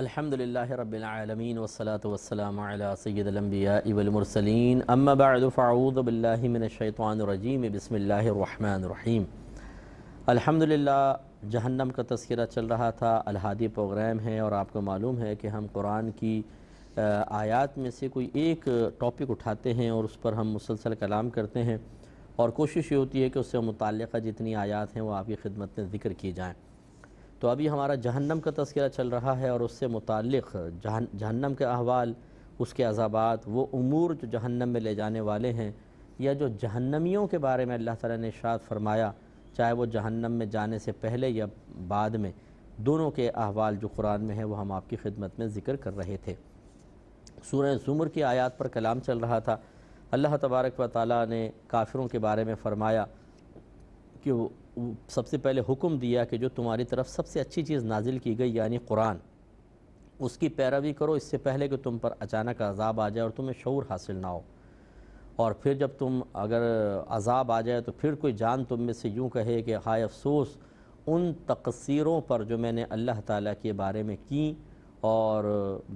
अल्हम्दुलिल्लाह रब्बिल आलमीन वस्सलातु वस्सलाम अला सय्यिदिल अंबिया वल मुरसलीन अम्मा बअद फअऊदु बिल्लाहि मिनश शैतानिर रजीम बिस्मिल्लाहिर रहमानिर रहीम अल्हम्दुलिल्लाह जहन्नम का तस्करा चल रहा था अलहादी प्रोग्राम है और आपको मालूम है कि हम कुरान की आयत में से कोई एक टॉपिक उठाते हैं और उस पर हम मुसलसल कलाम करते हैं और कोशिश ये होती है कि उससे मुतल जितनी आयात हैं वो आपकी खिदमत में ज़िक्र की जाएँ तो अभी हमारा जहन्नम का तस्करा चल रहा है और उससे मुतक़ जहन जहन्नम के अहवाल उसके अजाबात वो अमूर जो जहन्नम में ले जाने वाले हैं या जो जहन्नमियों के बारे में अल्लाह ताला ने शाद फरमाया चाहे वो जहन्नम में जाने से पहले या बाद में दोनों के अहवाल जो कुरान में है वो हम आपकी खिदमत में ज़िक्र कर रहे थे सूर ज़ुमर की आयात पर कलाम चल रहा था अल्लाह तबारक व ताली ने काफ़िरों के बारे में फ़रमाया कि सबसे पहले हुक्म दिया कि जो तुम्हारी तरफ सबसे अच्छी चीज़ नाजिल की गई यानी कुरान उसकी पैरवी करो इससे पहले कि तुम पर अचानक अजाब आ जाए और तुम्हें शौर हासिल ना हो और फिर जब तुम अगर अजाब आ जाए तो फिर कोई जान तुम में से यूँ कहे कि हाय अफसोस उन तकसीरों पर जो मैंने अल्लाह ताला के बारे में की और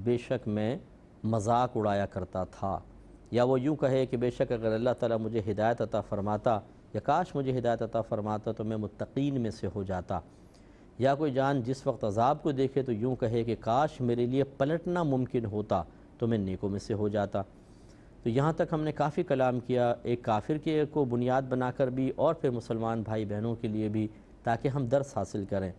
बेशक मैं मजाक उड़ाया करता था या वो यूँ कहे कि बेशक अगर अल्लाह ताला मुझे हिदायत अता फ़रमाता या काश मुझे हिदायत अता फ़रमाता तो मैं मुतकीन में से हो जाता या कोई जान जिस वक्त अजाब को देखे तो यूँ कहे कि काश मेरे लिए पलटना मुमकिन होता तो मैं नेकों में से हो जाता तो यहाँ तक हमने काफ़ी कलाम किया एक काफिर के को बुनियाद बनाकर भी और फिर मुसलमान भाई बहनों के लिए भी ताकि हम दर्स हासिल करें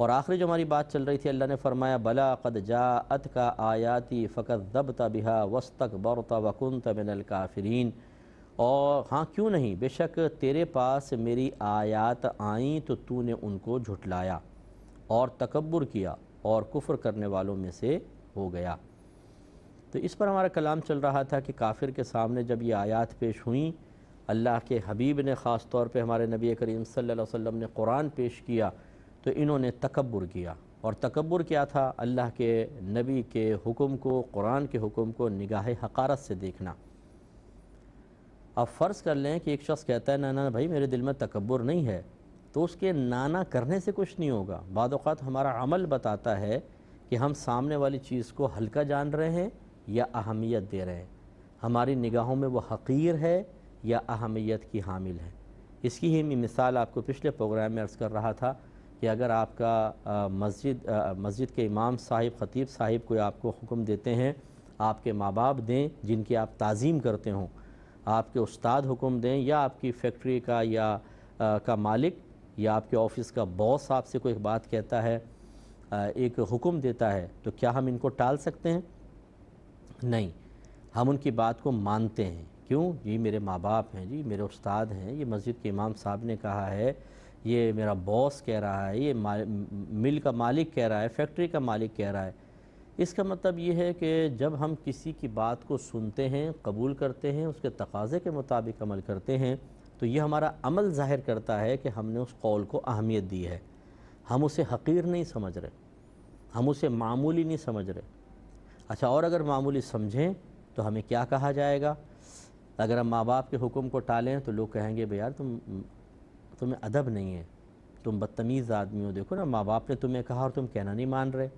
और आखिरी जो हमारी बात चल रही थी अल्लाह ने फरमाया बला कद अत का आयाती फ़कत दबता बिहा वस्तक बरता वकुन तबिनल काफरीन और हाँ क्यों नहीं बेशक तेरे पास मेरी आयात आई तो तूने उनको झुटलाया और तकबर किया और कुफ्र करने वालों में से हो गया तो इस पर हमारा कलाम चल रहा था कि काफिर के सामने जब ये आयात पेश हुई अल्लाह के हबीब ने ख़ास तौर पे हमारे नबी करीम सल्लल्लाहु अलैहि वसल्लम ने कुरान पेश किया तो इन्होंने तकबर किया और तकबर क्या था अल्लाह के नबी के हुक्म को कुरान के हुक्म को निगाह हकारत से देखना अब फ़र्ज़ कर लें कि एक शख्स कहता है नाना भाई मेरे दिल में तकबर नहीं है तो उसके नाना करने से कुछ नहीं होगा बाद हमारा अमल बताता है कि हम सामने वाली चीज़ को हल्का जान रहे हैं या अहमियत दे रहे हैं हमारी निगाहों में वो हकीर है या अहमियत की हामिल है इसकी ही मिसाल आपको पिछले प्रोग्राम में अर्ज़ कर रहा था कि अगर आपका मस्जिद मस्जिद के इमाम साहिब ख़तीब साहिब कोई आपको हुक्म देते हैं आपके माँ बाप दें जिनकी आप ताज़ीम करते हों आपके उस्ताद हुक्म दें या आपकी फैक्ट्री का या आ, का मालिक या आपके ऑफिस का बॉस आपसे कोई बात कहता है आ, एक हुक्म देता है तो क्या हम इनको टाल सकते हैं नहीं हम उनकी बात को मानते हैं क्यों जी मेरे माँ बाप हैं जी मेरे उस्ताद हैं ये मस्जिद के इमाम साहब ने कहा है ये मेरा बॉस कह रहा है ये मिल का मालिक कह रहा है फैक्ट्री का मालिक कह रहा है इसका मतलब ये है कि जब हम किसी की बात को सुनते हैं कबूल करते हैं उसके तकाज़े के मुताबिक अमल करते हैं तो ये हमारा अमल ज़ाहिर करता है कि हमने उस कौल को अहमियत दी है हम उसे हकीर नहीं समझ रहे हम उसे मामूली नहीं समझ रहे अच्छा और अगर मामूली समझें तो हमें क्या कहा जाएगा अगर हम माँ बाप के हुक्म को टालें तो लोग कहेंगे भाई यार तुम तुम्हें अदब नहीं है तुम बदतमीज़ आदमी हो देखो ना माँ बाप ने तुम्हें कहा और तुम कहना नहीं मान रहे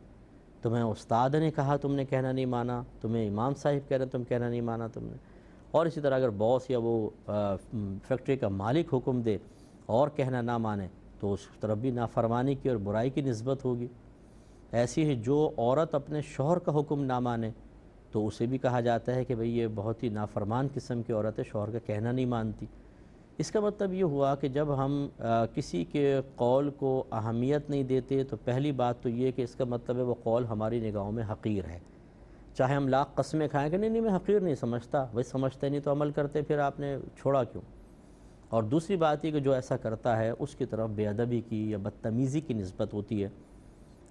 तुम्हें तो उस्ताद ने कहा तुमने कहना नहीं माना तुम्हें तो इमाम साहिब कह रहे तुम कहना नहीं माना तुमने और इसी तरह अगर बॉस या वो फैक्ट्री का मालिक हुक्म दे और कहना ना माने तो उस तरफ भी नाफरमानी की और बुराई की नस्बत होगी ऐसी ही जो औरत अपने शोहर का हुक्म ना माने तो उसे भी कहा जाता है कि भई ये बहुत ही नाफरमान किस्म की औरत है शोहर का कहना नहीं मानती इसका मतलब ये हुआ कि जब हम आ, किसी के कौल को अहमियत नहीं देते तो पहली बात तो ये कि इसका मतलब है वो कौल हमारी निगाहों में हकीर है चाहे हम लाख कस्में खाएं कि नहीं नहीं मैं हकीर नहीं समझता वही समझते नहीं तो अमल करते फिर आपने छोड़ा क्यों और दूसरी बात यह कि जो ऐसा करता है उसकी तरफ बेअदबी की या बदतमीज़ी की नस्बत होती है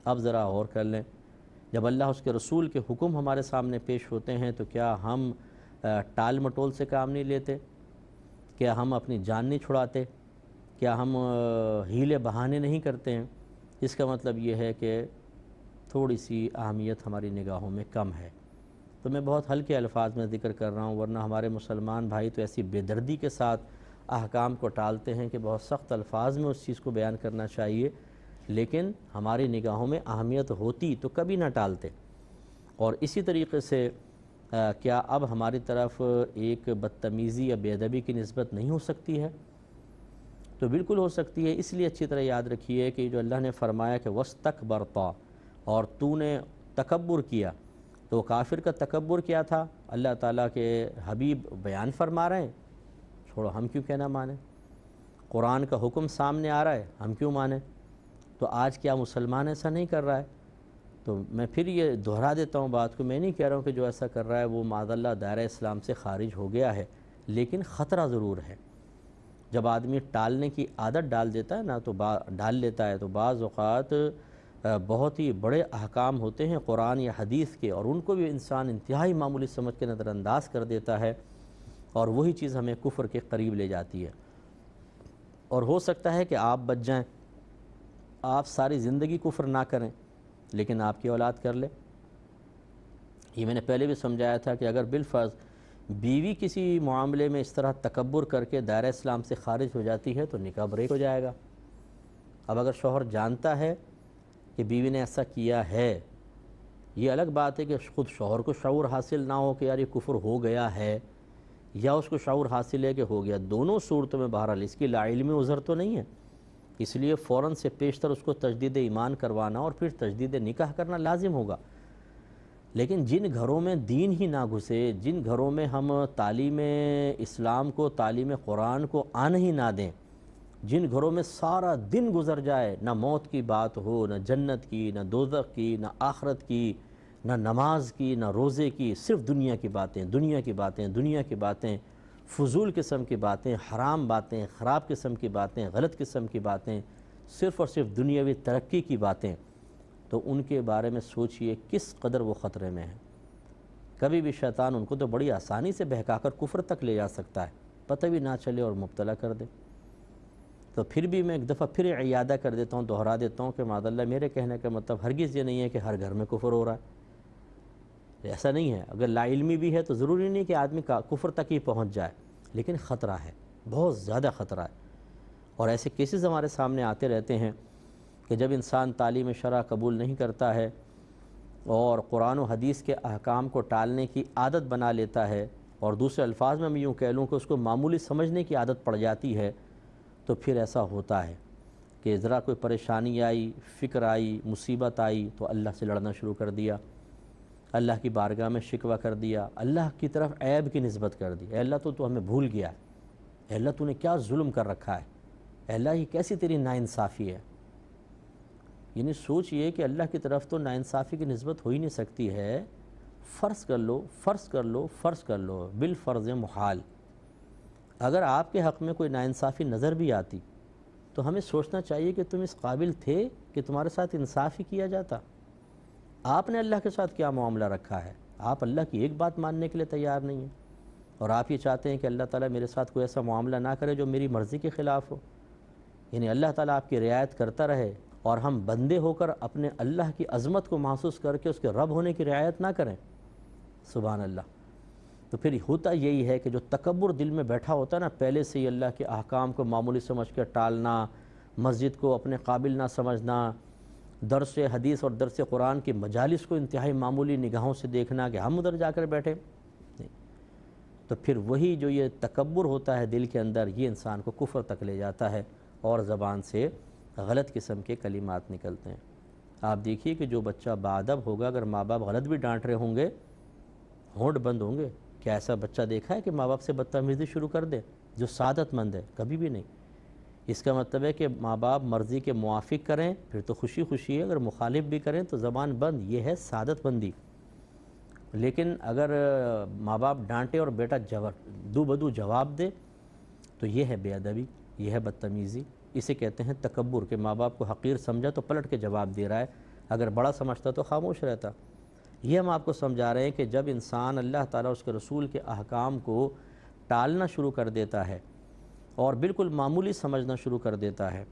अब ज़रा और कर लें जब अल्लाह उसके रसूल के हुक्म हमारे सामने पेश होते हैं तो क्या हम टाल मटोल से काम नहीं लेते क्या हम अपनी जान नहीं छुड़ाते क्या हम हीले बहाने नहीं करते हैं इसका मतलब ये है कि थोड़ी सी अहमियत हमारी निगाहों में कम है तो मैं बहुत हल्के अल्फाज में ज़िक्र कर रहा हूँ वरना हमारे मुसलमान भाई तो ऐसी बेदर्दी के साथ अहकाम को टालते हैं कि बहुत सख्त अल्फाज में उस चीज़ को बयान करना चाहिए लेकिन हमारी निगाहों में अहमियत होती तो कभी ना टालते और इसी तरीके से क्या अब हमारी तरफ एक बदतमीज़ी या बेदबी की नस्बत नहीं हो सकती है तो बिल्कुल हो सकती है इसलिए अच्छी तरह याद रखिए कि जो अल्लाह ने फरमाया कि वस तक बरता और तूने तकबर किया तो काफिर का तकबर क्या था अल्लाह ताला के हबीब बयान फरमा रहे हैं छोड़ो हम क्यों कहना माने कुरान का हुक्म सामने आ रहा है हम क्यों माने तो आज क्या मुसलमान ऐसा नहीं कर रहा है तो मैं फिर ये दोहरा देता हूँ बात को मैं नहीं कह रहा हूँ कि जो ऐसा कर रहा है वो माजल्ला दायर इस्लाम से खारिज हो गया है लेकिन ख़तरा ज़रूर है जब आदमी टालने की आदत डाल देता है ना तो डाल लेता है तो बाज़ात बहुत ही बड़े अहकाम होते हैं कुरान या हदीस के और उनको भी इंसान इंतहाई मामूली समझ के नज़रअंदाज कर देता है और वही चीज़ हमें कुफर के करीब ले जाती है और हो सकता है कि आप बच जाएं आप सारी ज़िंदगी कुफर ना करें लेकिन आपकी औलाद कर ले ये मैंने पहले भी समझाया था कि अगर बिलफर्ज बीवी किसी मामले में इस तरह तकबर करके दायरा इस्लाम से खारिज हो जाती है तो निका ब्रेक हो जाएगा अब अगर शोहर जानता है कि बीवी ने ऐसा किया है ये अलग बात है कि ख़ुद शोहर को शौर हासिल ना हो कि यार ये कुफर हो गया है या उसको शौर हासिल है कि हो गया दोनों सूरतों में बहरहाल इसकी लाइल में उज़र तो नहीं है इसलिए फ़ौर से पेशतर उसको तजदीद ईमान करवाना और फिर तजदीद निकाह करना लाजिम होगा लेकिन जिन घरों में दीन ही ना घुसे जिन घरों में हम तालीम इस्लाम को तालीम कुरान को आने ही ना दें जिन घरों में सारा दिन गुजर जाए ना मौत की बात हो ना जन्नत की ना दोजक़ की ना आखरत की ना नमाज की ना रोज़े की सिर्फ दुनिया की बातें दुनिया की बातें दुनिया की बातें फजूल किस्म की बातें हराम बातें ख़राब किस्म की बातें गलत किस्म की बातें सिर्फ़ और सिर्फ दुनियावी तरक्की की बातें तो उनके बारे में सोचिए किस कदर वो ख़तरे में है कभी भी शैतान उनको तो बड़ी आसानी से बहका कर कुफर तक ले जा सकता है पता भी ना चले और मुबतला कर दे तो फिर भी मैं एक दफ़ा फिर अयादा कर देता हूँ दोहरा देता हूँ कि मादल्ला मेरे कहने का मतलब हरगिज़ ये नहीं है कि हर घर में कुफर हो रहा है ऐसा नहीं है अगर लाइलमी भी है तो ज़रूरी नहीं कि आदमी का कुफर तक ही पहुँच जाए लेकिन ख़तरा है बहुत ज़्यादा ख़तरा है और ऐसे केसेस हमारे सामने आते रहते हैं कि जब इंसान तालीम शरा कबूल नहीं करता है और कुरान और हदीस के अहकाम को टालने की आदत बना लेता है और दूसरे अल्फाज में मैं यूँ कह लूँ कि उसको मामूली समझने की आदत पड़ जाती है तो फिर ऐसा होता है कि ज़रा कोई परेशानी आई फ़िक्र आई मुसीबत आई तो अल्लाह से लड़ना शुरू कर दिया अल्लाह की बारगाह में शिकवा कर दिया अल्लाह की तरफ ऐब की नस्बत कर दी अल्लाह तो तू हमें भूल गया है अल्लाह तूने क्या जुल्म कर रखा है अल्लाह ये कैसी तेरी नाइंसाफ़ी है यानी सोचिए कि अल्लाह की तरफ तो नाइंसाफ़ी की नस्बत हो ही नहीं सकती है फ़र्ज़ कर लो फ़र्ज़ कर लो फ़र्ज़ कर लो बिल फर्ज महाल अगर आपके हक़ में कोई नाइंसाफ़ी नज़र भी आती तो हमें सोचना चाहिए कि तुम इस काबिल थे कि तुम्हारे साथ इंसाफ़ ही किया जाता आपने अल्लाह के साथ क्या मामला रखा है आप अल्लाह की एक बात मानने के लिए तैयार नहीं हैं और आप ये चाहते हैं कि अल्लाह ताला मेरे साथ कोई ऐसा मामला ना करे जो मेरी मर्ज़ी के ख़िलाफ़ हो यानी अल्लाह ताला आपकी रियायत करता रहे और हम बंदे होकर अपने अल्लाह की अजमत को महसूस करके उसके रब होने की रियायत ना करें सुबहान अल्लाह तो फिर होता यही है कि जो तकबर दिल में बैठा होता है ना पहले से ही अल्लाह के अहकाम को मामूली समझ कर टालना मस्जिद को अपने काबिल ना समझना दरस हदीस और दरस कुरान की मजालस को इंतहाई मामूली निगाहों से देखना कि हम उधर जाकर बैठे नहीं तो फिर वही जो ये तकबर होता है दिल के अंदर ये इंसान को कुफर तक ले जाता है और ज़बान से गलत किस्म के कलीमात निकलते हैं आप देखिए कि जो बच्चा बादब होगा अगर माँ बाप गलत भी डांट रहे होंगे होंठ बंद होंगे क्या ऐसा बच्चा देखा है कि माँ बाप से बदतमीज़ी शुरू कर दे जो सादतमंद है कभी भी नहीं इसका मतलब है कि माँ बाप मर्ज़ी के मुआफ़ करें फिर तो खुशी खुशी है अगर मुखालिफ भी करें तो ज़बान बंद ये है सादत बंदी लेकिन अगर माँ बाप डांटे और बेटा जवाब दो बदू जवाब दे तो ये है बेअदबी यह है बदतमीज़ी इसे कहते हैं तकबर के माँ बाप को हकीर समझा तो पलट के जवाब दे रहा है अगर बड़ा समझता तो खामोश रहता ये हम आपको समझा रहे हैं कि जब इंसान अल्लाह ताला उसके रसूल के अहकाम को टालना शुरू कर देता है और बिल्कुल मामूली समझना शुरू कर देता है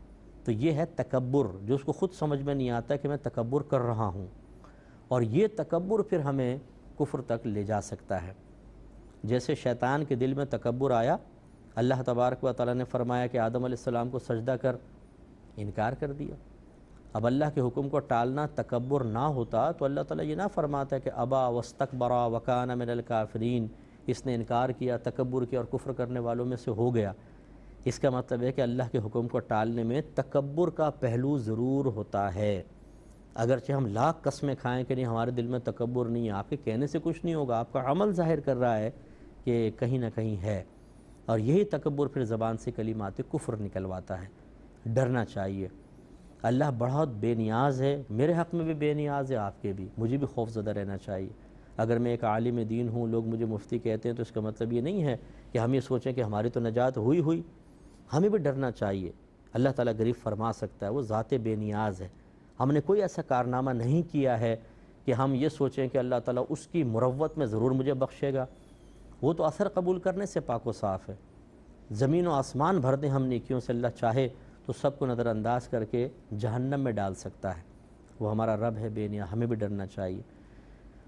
तो ये है तकबर जो उसको ख़ुद समझ में नहीं आता कि मैं तकबर कर रहा हूँ और ये तकबर फिर हमें कुफ्र तक ले जा सकता है जैसे शैतान के दिल में तकबर आया अल्लाह तबारक व ताली ने फरमाया कि आदम आसमाम को सजदा कर इनकार कर दिया अब अल्लाह के हुक्म को टालना तकबर ना होता तो अल्लाह ताला ये ना फरमाता है कि अबा वस्तकबरा वकाना मिनल काफरीन इसने इनकार किया तकबर किया और कुफ्र करने वालों में से हो गया इसका मतलब है कि अल्लाह के हुक्म को टालने में तकबर का पहलू ज़रूर होता है अगरचे हम लाख कस्में खाएं कि नहीं हमारे दिल में तकबर नहीं है आपके कहने से कुछ नहीं होगा आपका अमल ज़ाहिर कर रहा है कि कहीं ना कहीं है और यही तकबर फिर ज़बान से माते कुफ्र निकलवाता है डरना चाहिए अल्लाह बहुत बेनियाज है मेरे हक़ में भी बेनियाज है आपके भी मुझे भी खौफजदा रहना चाहिए अगर मैं एक आलिम दीन हूँ लोग मुझे मुफ्ती कहते हैं तो इसका मतलब ये नहीं है कि हम ये सोचें कि हमारी तो नजात हुई हुई हमें भी डरना चाहिए अल्लाह ताला गरीब फरमा सकता है वो ज़ात बेनियाज है हमने कोई ऐसा कारनामा नहीं किया है कि हम ये सोचें कि अल्लाह ताला उसकी मुरवत में ज़रूर मुझे बख्शेगा वो तो असर कबूल करने से पाको साफ़ है ज़मीन व आसमान भर दें हम नेकियों से अल्लाह चाहे तो सबको नज़रअंदाज करके जहन्नम में डाल सकता है वो हमारा रब है बेनिया हमें भी डरना चाहिए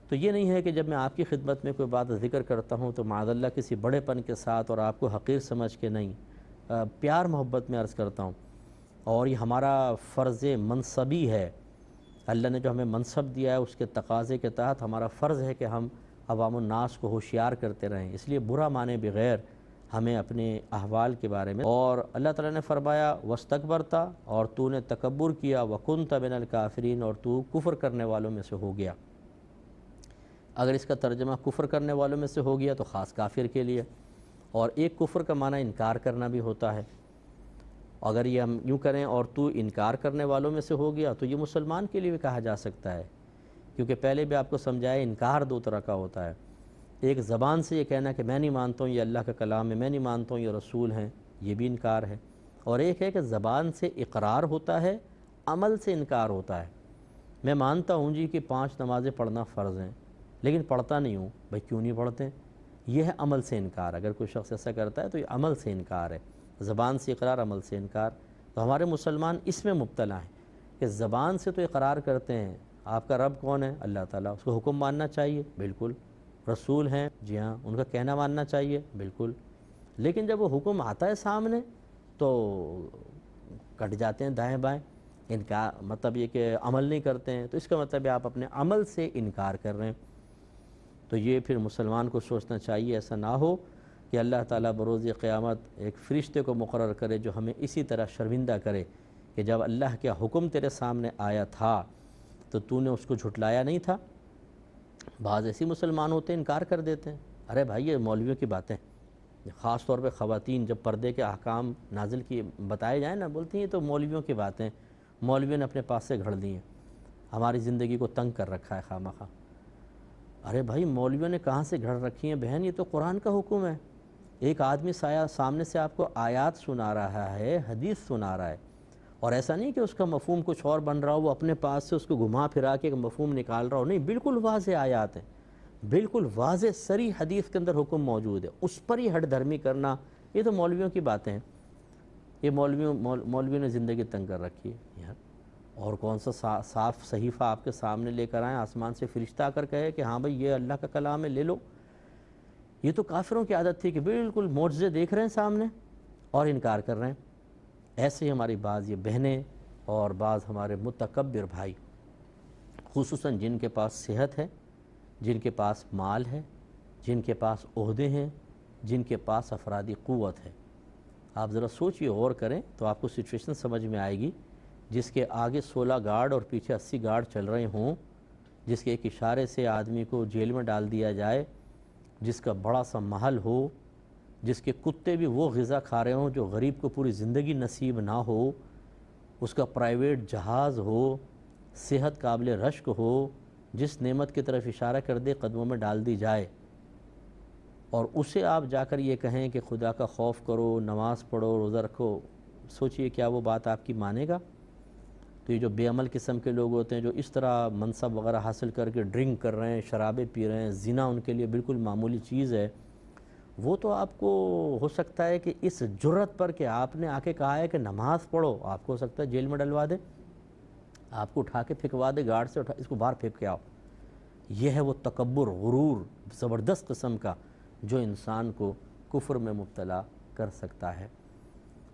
तो ये नहीं है कि जब मैं आपकी खिदमत में कोई बात जिक्र करता हूँ तो मादल्ला किसी बड़ेपन के साथ और आपको हकीर समझ के नहीं प्यार मोहब्बत में अर्ज़ करता हूँ और ये हमारा फ़र्ज़ मनसबी है अल्लाह ने जो हमें मनसब दिया है उसके तकाजे के तहत हमारा फ़र्ज़ है कि हम अवामनास को होशियार करते रहें इसलिए बुरा माने बगैर हमें अपने अहवाल के बारे में और अल्लाह ताला ने फरमाया था और तू ने तकबर किया वकुन तबिन काफरीन और तू कुफ़र करने वालों में से हो गया अगर इसका तर्जमा कुफ़र करने वालों में से हो गया तो ख़ास काफिर के लिए और एक कुफ्र का माना इनकार करना भी होता है अगर ये हम यूँ करें और तू इनकार करने वालों में से हो गया तो ये मुसलमान के लिए भी कहा जा सकता है क्योंकि पहले भी आपको समझाया इनकार दो तरह का होता है एक ज़बान से ये कहना कि मैं नहीं मानता हूँ ये अल्लाह का कलाम है मैं नहीं मानता हूँ ये रसूल हैं ये भी इनकार है और एक है कि ज़बान से इकरार होता है अमल से इनकार होता है मैं मानता हूँ जी कि पाँच नमाज़ें पढ़ना फ़र्ज़ हैं लेकिन पढ़ता नहीं हूँ भाई क्यों नहीं पढ़ते यह अमल से इनकार अगर कोई शख्स ऐसा करता है तो ये अमल से इनकार है ज़बान से इकरार अमल से इनकार तो हमारे मुसलमान इसमें मुबतला हैं कि ज़बान से तो इकरार करते हैं आपका रब कौन है अल्लाह ताला उसको हुक्म मानना चाहिए बिल्कुल रसूल हैं जी हाँ उनका कहना मानना चाहिए बिल्कुल लेकिन जब वो हुक्म आता है सामने तो कट जाते हैं दाएँ बाएँ इनका मतलब ये कि अमल नहीं करते हैं तो इसका मतलब आप अपने अमल से इनकार कर रहे हैं तो ये फिर मुसलमान को सोचना चाहिए ऐसा ना हो कि अल्लाह ताला बरोज़ क़्यामत एक फ़रिश्ते को मुकर करे जो हमें इसी तरह शर्मिंदा करे कि जब अल्लाह का हुक्म तेरे सामने आया था तो तूने उसको झुटलाया नहीं था बाज़ ऐसे मुसलमान होते हैं इनकार कर देते हैं अरे भाई ये मौलवियों की बातें ख़ास तौर पर ख़वातीन जब पर्दे के अहकाम नाजिल किए बताए जाएँ ना बोलती हैं तो मौलवियों की बातें मौलवियों ने अपने पास से घड़ दी हैं हमारी ज़िंदगी को तंग कर रखा है खामा खा अरे भाई मौलवियों ने कहाँ से घड़ रखी हैं बहन ये तो कुरान का हुक्म है एक आदमी साया सामने से आपको आयात सुना रहा है हदीस सुना रहा है और ऐसा नहीं कि उसका मफहम कुछ और बन रहा हो वो अपने पास से उसको घुमा फिरा के एक मफहम निकाल रहा हो नहीं बिल्कुल वाज आयात है बिल्कुल वाज सरी हदीस के अंदर हुक्म मौजूद है उस पर ही हट धर्मी करना ये तो मौलवियों की बातें हैं ये मौलवियों मौलवियों ने ज़िंदगी तंग कर रखी है यार और कौन सा सा, साफ सहीफ़ा आपके सामने लेकर आएँ आसमान से फ़रिश्ता आकर कहे कि हाँ भाई ये अल्लाह का कलाम है ले लो ये तो काफिरों की आदत थी कि बिल्कुल मोजे देख रहे हैं सामने और इनकार कर रहे हैं ऐसे ही हमारी बाज़ ये बहनें और बाज़ हमारे मतकबर भाई खूस जिनके पास सेहत है जिनके पास माल है जिनके पास अहदे हैं जिनके पास अफरादी क़वत है आप ज़रा सोचिए गौर करें तो आपको सिचुएशन समझ में आएगी जिसके आगे 16 गार्ड और पीछे 80 गार्ड चल रहे हों जिसके एक इशारे से आदमी को जेल में डाल दिया जाए जिसका बड़ा सा महल हो जिसके कुत्ते भी वो गज़ा खा रहे हों जो गरीब को पूरी ज़िंदगी नसीब ना हो उसका प्राइवेट जहाज़ हो सेहत काबिल रश्क हो जिस नेमत की तरफ इशारा कर दे कदमों में डाल दी जाए और उसे आप जाकर ये कहें कि खुदा का खौफ करो नमाज़ पढ़ो रोज़ा रखो सोचिए क्या वो बात आपकी मानेगा तो ये जो बेअमल किस्म के लोग होते हैं जो इस तरह मनसब वगैरह हासिल करके ड्रिंक कर रहे हैं शराबें पी रहे हैं जीना उनके लिए बिल्कुल मामूली चीज़ है वो तो आपको हो सकता है कि इस ज़रूरत पर कि आपने आके कहा है कि नमाज़ पढ़ो आपको हो सकता है जेल में डलवा दे आपको उठा के फेंकवा दे गार्ड से उठा इसको बाहर फेंक के आओ यह है वो तकबर गुरूर ज़बरदस्त कस्म का जो इंसान को कुफर में मुबतला कर सकता है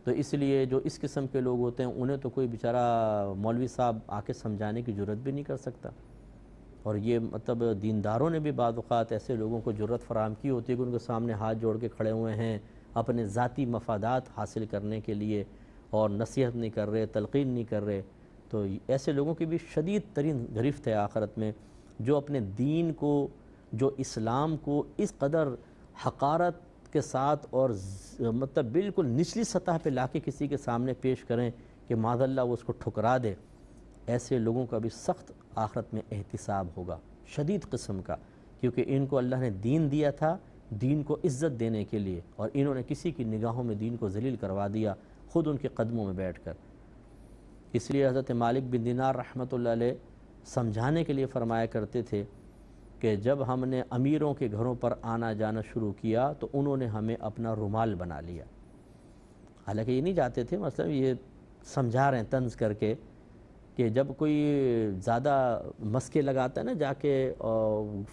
तो इसलिए जो इस किस्म के लोग होते हैं उन्हें तो कोई बेचारा मौलवी साहब आके समझाने की जरूरत भी नहीं कर सकता और ये मतलब दीनदारों ने भी बात ऐसे लोगों को जरूरत फराम की होती है कि उनके सामने हाथ जोड़ के खड़े हुए हैं अपने ज़ाती मफादात हासिल करने के लिए और नसीहत नहीं कर रहे तलकिन नहीं कर रहे तो ऐसे लोगों की भी शदीद तरीन गिरफ्त है आखरत में जो अपने दीन को जो इस्लाम को इस कदर हकारत के साथ और मतलब बिल्कुल निचली सतह पे लाके किसी के सामने पेश करें कि माजल्ला वो उसको ठुकरा दे ऐसे लोगों का भी सख्त आखरत में एहतसाब होगा शदीद कस्म का क्योंकि इनको अल्लाह ने दीन दिया था दीन को इज़्ज़त देने के लिए और इन्होंने किसी की निगाहों में दीन को जलील करवा दिया ख़ुद उनके कदमों में बैठ कर इसलिए हज़रत मालिक बिन दिनार रहमत समझाने के लिए फ़रमाया करते थे कि जब हमने अमीरों के घरों पर आना जाना शुरू किया तो उन्होंने हमें अपना रुमाल बना लिया हालांकि ये नहीं जाते थे मतलब ये समझा रहे हैं तंज करके कि जब कोई ज़्यादा मस्के लगाता है ना जाके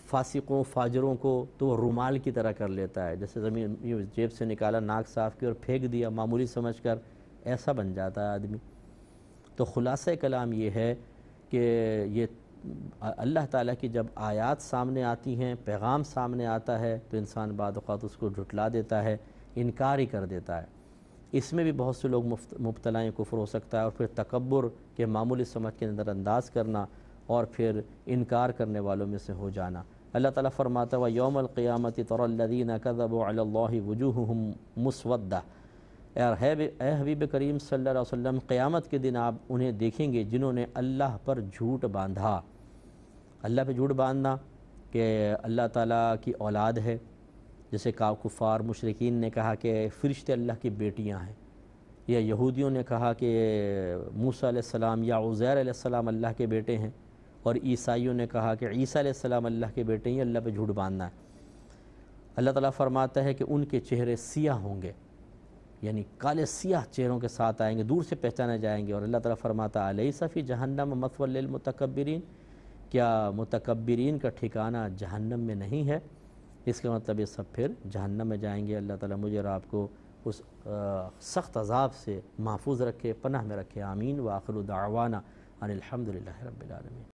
फासिकों फाजरों को तो वो रुमाल की तरह कर लेता है जैसे ज़मीन जेब से निकाला नाक साफ की और फेंक दिया मामूली समझ कर ऐसा बन जाता है आदमी तो ख़ुलासा कलाम ये है कि ये अल्लाह ताला की जब आयत सामने आती हैं पैगाम सामने आता है तो इंसान बाद उसको झुटला देता है इनकार ही कर देता है इसमें भी बहुत से लोग मुबतलाएँ कुफर हो सकता है और फिर तकबर के मामूली समझ के नज़रअंदाज करना और फिर इनकार करने वालों में से हो जाना अल्लाह ताला फरमाता हुआ योमक़ियामत तरदीन कदबल्ल वजूह मुसवदा है हबीब करीम सल्ला वसम क़्यामत के दिन आप उन्हें देखेंगे जिन्होंने अल्लाह पर झूठ बांधा अल्लाह पे झूठ बांधना कि अल्लाह ताला की औलाद है जैसे काकुफार मुशरकिन ने कहा कि फ़रिश्ते अल्लाह की बेटियां हैं या यहूदियों ने कहा कि मूसा सलाम या उज़ैर सलाम अल्लाह के बेटे हैं और ईसाइयों ने कहा कि ईसा सलाम अल्लाह के बेटे हैं अल्लाह पे झूठ बांधना है अल्लाह ताला फरमाता है कि उनके चेहरे सियाह होंगे यानी काले सियाह चेहरों के साथ आएंगे दूर से पहचाने जाएंगे और अल्लाह ताला फरमाता आलही सफ़ी जहन्नम मतवलमतकबरीन क्या मतकबरीन का ठिकाना जहन्नम में नहीं है इसका मतलब ये सब फिर जहन्नम में जाएंगे अल्लाह ताला मुझे और आपको उस सख्त अजाब से महफूज रखे पनाह में रखे आमीन व आखिर दावाना अनिलहमदिल्ला रबीआलमी